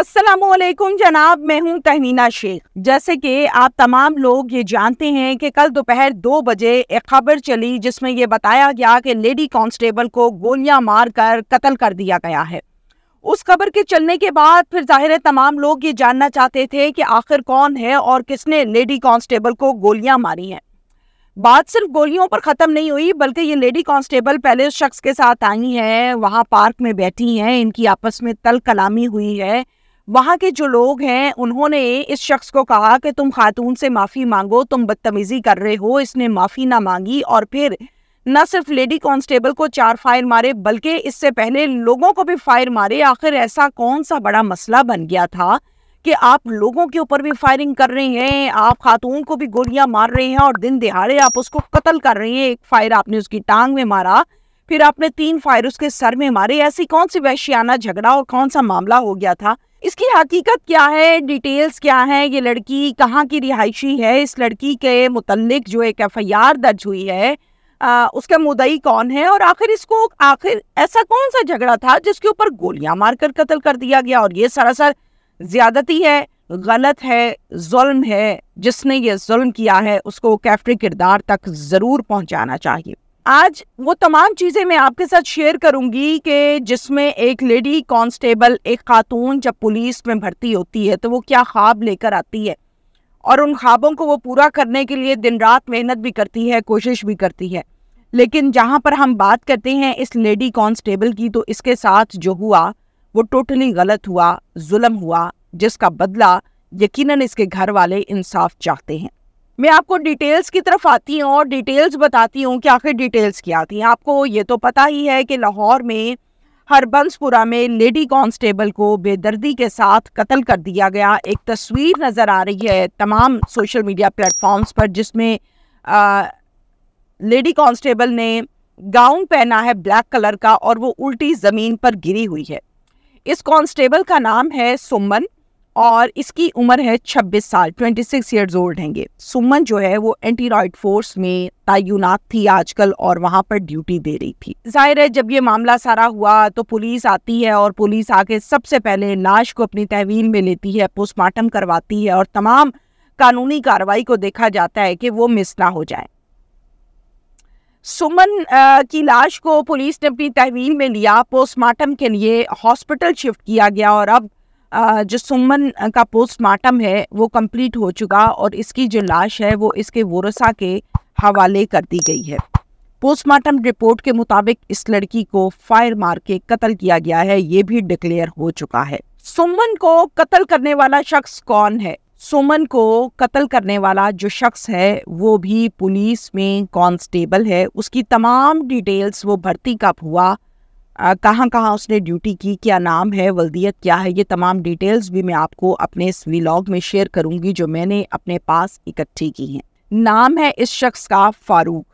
असलम जनाब मैं हूं तहमीना शेख जैसे कि आप तमाम लोग ये जानते हैं कि कल दोपहर दो बजे एक खबर चली जिसमें ये बताया गया कि लेडी कांस्टेबल को गोलियां मारकर कत्ल कर दिया गया है उस खबर के चलने के बाद फिर जाहिर है तमाम लोग ये जानना चाहते थे कि आखिर कौन है और किसने लेडी कांस्टेबल को गोलियां मारी हैं बात सिर्फ गोलियों पर ख़त्म नहीं हुई बल्कि ये लेडी कांस्टेबल पहले उस शख्स के साथ आई हैं वहाँ पार्क में बैठी हैं इनकी आपस में तल कलामी हुई है वहाँ के जो लोग हैं उन्होंने इस शख्स को कहा कि तुम खातून से माफ़ी मांगो तुम बदतमीज़ी कर रहे हो इसने माफ़ी ना मांगी और फिर न सिर्फ लेडी कांस्टेबल को चार फायर मारे बल्कि इससे पहले लोगों को भी फायर मारे आखिर ऐसा कौन सा बड़ा मसला बन गया था कि आप लोगों के ऊपर भी फायरिंग कर रहे हैं आप खातून को भी गोलियां मार रहे हैं और दिन दिहाड़े आप उसको कत्ल कर रहे हैं एक फायर आपने उसकी टांग में मारा फिर आपने तीन फायर उसके सर में मारे ऐसी कौन सी वैशियाना झगड़ा और कौन सा मामला हो गया था इसकी हकीकत क्या है डिटेल्स क्या है ये लड़की कहाँ की रिहायशी है इस लड़की के मुतलक जो एक एफ आई आर दर्ज हुई है आ, उसका मुदई कौन है और आखिर इसको आखिर ऐसा कौन सा झगड़ा था जिसके ऊपर गोलियां मारकर कत्ल कर दिया गया और ये सरासर ज्यादती है गलत है जुल्म है जिसने ये जुल्म किया है उसको कैफरी किरदार तक ज़रूर पहुंचाना चाहिए आज वो तमाम चीज़ें मैं आपके साथ शेयर करूंगी कि जिसमें एक लेडी कांस्टेबल एक खातून जब पुलिस में भर्ती होती है तो वो क्या ख्वाब लेकर आती है और उन ख्वाबों को वो पूरा करने के लिए दिन रात मेहनत भी करती है कोशिश भी करती है लेकिन जहाँ पर हम बात करते हैं इस लेडी कांस्टेबल की तो इसके साथ जो हुआ वो टोटली गलत हुआ जुलम हुआ जिसका बदला यकीन इसके घर वाले इंसाफ चाहते हैं मैं आपको डिटेल्स की तरफ आती हूँ और डिटेल्स बताती हूँ कि आखिर डिटेल्स क्या आती हैं आपको ये तो पता ही है कि लाहौर में हरबंसपुरा में लेडी कांस्टेबल को बेदर्दी के साथ कत्ल कर दिया गया एक तस्वीर नज़र आ रही है तमाम सोशल मीडिया प्लेटफॉर्म्स पर जिसमें लेडी कांस्टेबल ने गाउन पहना है ब्लैक कलर का और वो उल्टी ज़मीन पर गिरी हुई है इस कांस्टेबल का नाम है सुमन और इसकी उम्र है 26 साल 26 सिक्स ईयर्स ओल्ड हैंगे सुमन जो है वो एंटी फोर्स में तयनात थी आजकल और वहाँ पर ड्यूटी दे रही थी जाहिर है जब ये मामला सारा हुआ तो पुलिस आती है और पुलिस आके सबसे पहले लाश को अपनी तहवील में लेती है पोस्टमार्टम करवाती है और तमाम कानूनी कार्रवाई को देखा जाता है कि वो मिस ना हो जाए सुमन की लाश को पुलिस ने अपनी तहवील में लिया पोस्टमार्टम के लिए हॉस्पिटल शिफ्ट किया गया और अब जो सुमन का पोस्टमार्टम है वो कंप्लीट हो चुका और इसकी जो लाश है वो इसके वोरसा के हवाले कर दी गई है पोस्टमार्टम रिपोर्ट के मुताबिक इस लड़की को फायर मार के कत्ल किया गया है ये भी डिक्लेयर हो चुका है सुमन को कत्ल करने वाला शख्स कौन है सुमन को कत्ल करने वाला जो शख्स है वो भी पुलिस में कांस्टेबल है उसकी तमाम डिटेल्स वो भर्ती कब हुआ कहाँ कहाँ उसने ड्यूटी की क्या नाम है वल्दियत क्या है ये तमाम डिटेल्स भी मैं आपको अपने इस वीलॉग में शेयर करूंगी जो मैंने अपने पास इकट्ठी की हैं नाम है इस शख्स का फारूक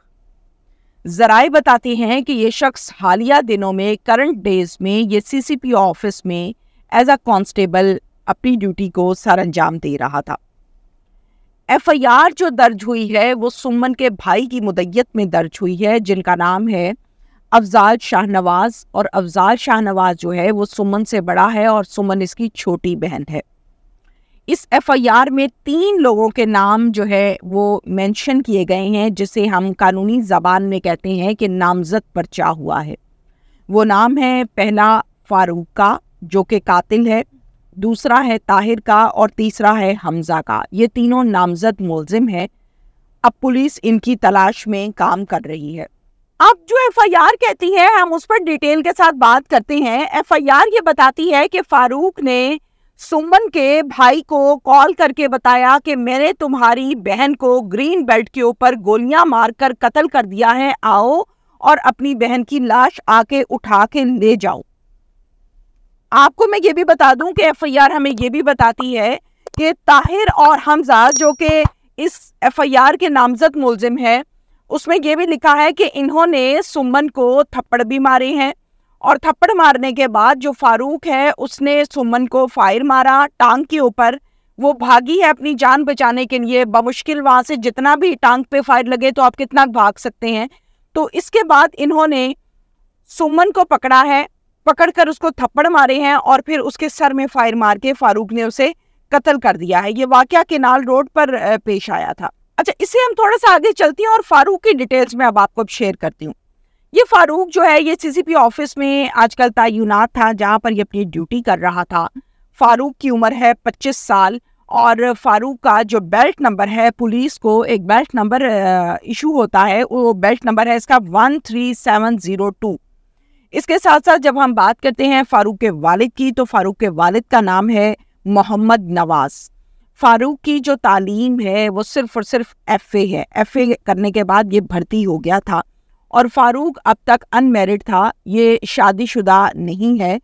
जराए बताते हैं कि ये शख्स हालिया दिनों में करंट डेज में ये सीसीपी ऑफिस में एज अ कांस्टेबल अपनी ड्यूटी को सर अंजाम दे रहा था एफआईआर जो दर्ज हुई है वो सुमन के भाई की मुदैयत में दर्ज हुई है जिनका नाम है अफजाल शाहनवाज और अफजाल शाहनवाज जो है वो सुमन से बड़ा है और सुमन इसकी छोटी बहन है इस एफआईआर में तीन लोगों के नाम जो है वो मेंशन किए गए हैं जिसे हम कानूनी ज़बान में कहते हैं कि नामजद पर्चा हुआ है वो नाम है पहला फारूक का जो कि कातिल है दूसरा है ताहिर का और तीसरा है हमज़ा का ये तीनों नामजद मुलजिम है अब पुलिस इनकी तलाश में काम कर रही है अब जो एफआईआर कहती है हम उस पर डिटेल के साथ बात करते हैं एफआईआर ये बताती है कि फारूक ने सुमन के भाई को कॉल करके बताया कि मैंने तुम्हारी बहन को ग्रीन बेल्ट के ऊपर गोलियां मारकर कत्ल कर दिया है आओ और अपनी बहन की लाश आके उठा के ले जाओ आपको मैं ये भी बता दूं कि एफआईआर हमें ये भी बताती है कि ताहिर और हमजा जो कि इस एफआईआर के नामजद मुलजिम है उसमें यह भी लिखा है कि इन्होंने सुमन को थप्पड़ भी मारे हैं और थप्पड़ मारने के बाद जो फारूक है उसने सुमन को फायर मारा टांग के ऊपर वो भागी है अपनी जान बचाने के लिए बमुश्किल वहां से जितना भी टांग पे फायर लगे तो आप कितना भाग सकते हैं तो इसके बाद इन्होंने सुमन को पकड़ा है पकड़कर उसको थप्पड़ मारे हैं और फिर उसके सर में फायर मार के फारूक ने उसे कत्ल कर दिया है ये वाक़ केनाल रोड पर पेश आया था अच्छा इससे हम थोड़ा सा आगे चलते हैं और फारूक की डिटेल्स में अब आपको शेयर करती हूँ ये फारूक जो है ये सीसीपी ऑफिस में आजकल तयनात था जहाँ पर ये अपनी ड्यूटी कर रहा था फारूक की उम्र है पच्चीस साल और फारूक का जो बेल्ट नंबर है पुलिस को एक बेल्ट नंबर इशू होता है वो बेल्ट नंबर है इसका one three seven zero two इसके साथ साथ जब हम बात करते हैं फारूक के वालिद की तो फारूक के वालिद का नाम है मोहम्मद नवाज़ फारूक की जो तालीम है वो सिर्फ और सिर्फ एफ है एफ करने के बाद ये भर्ती हो गया था और फारूक अब तक अनमेरिड था ये शादीशुदा नहीं है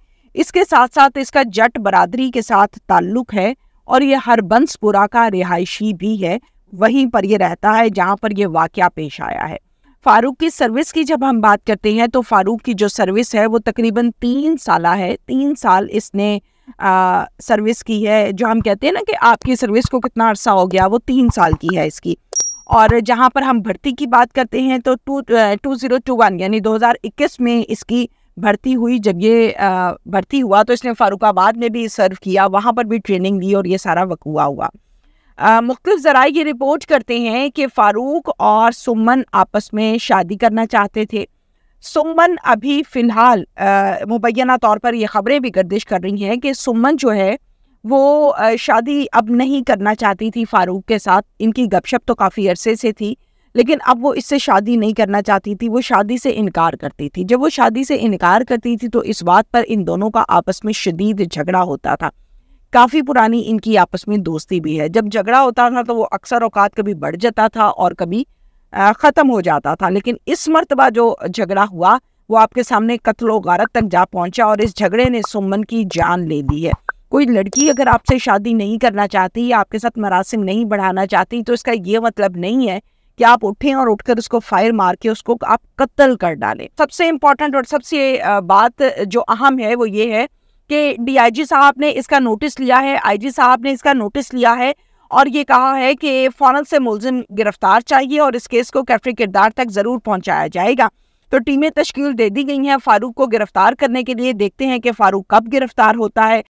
इसके साथ साथ इसका जट बरादरी के साथ ताल्लुक है और ये हरबंसपुरा का रिहायशी भी है वहीं पर ये रहता है जहाँ पर यह वाक़ पेश आया है फारूक की सर्विस की जब हम बात करते हैं तो फारूक की जो सर्विस है वो तकरीबन तीन साल है तीन साल इसने सर्विस की है जो हम कहते हैं ना कि आपकी सर्विस को कितना अर्सा हो गया वो तीन साल की है इसकी और जहाँ पर हम भर्ती की बात करते हैं तो two two zero two one यानी 2021 में इसकी भर्ती हुई जब ये भर्ती हुआ तो इसने फ़ारुखाबाद में भी सर्व किया वहाँ पर भी ट्रेनिंग दी और ये सारा वकूआ हुआ मुख्तु ज़रा ये रिपोर्ट करते हैं कि फ़ारूक और सुमन आपस में शादी करना चाहते थे सुमन अभी फिलहाल मुबैना तौर पर ये खबरें भी गर्दिश कर रही हैं कि सुमन जो है वो शादी अब नहीं करना चाहती थी फारूक के साथ इनकी गपशप तो काफ़ी अरसे से थी लेकिन अब वो इससे शादी नहीं करना चाहती थी वो शादी से इनकार करती थी जब वो शादी से इनकार करती थी तो इस बात पर इन दोनों का आपस में शदीद झगड़ा होता था काफ़ी पुरानी इनकी आपस में दोस्ती भी है जब झगड़ा होता था तो वो अक्सर अवकात कभी बढ़ जाता था और कभी ख़त्म हो जाता था लेकिन इस मरतबा जो झगड़ा हुआ वो आपके सामने कत्लो गारत तक जा पहुंचा और इस झगड़े ने सुमन की जान ले दी है कोई लड़की अगर आपसे शादी नहीं करना चाहती या आपके साथ मरासिम नहीं बढ़ाना चाहती तो इसका ये मतलब नहीं है कि आप उठें और उठकर उसको फायर मार के उसको आप कत्ल कर डालें सबसे इम्पॉर्टेंट और सबसे बात जो अहम है वो ये है कि डीआईजी साहब ने इसका नोटिस लिया है आईजी साहब ने इसका नोटिस लिया है और ये कहा है कि फौरन से मुलजिम गिरफ्तार चाहिए और इस केस को कैफरी किरदार तक ज़रूर पहुंचाया जाएगा तो टीमें तश्कील दे दी गई हैं फारूक को गिरफ्तार करने के लिए देखते हैं कि फारूक कब गिरफ्तार होता है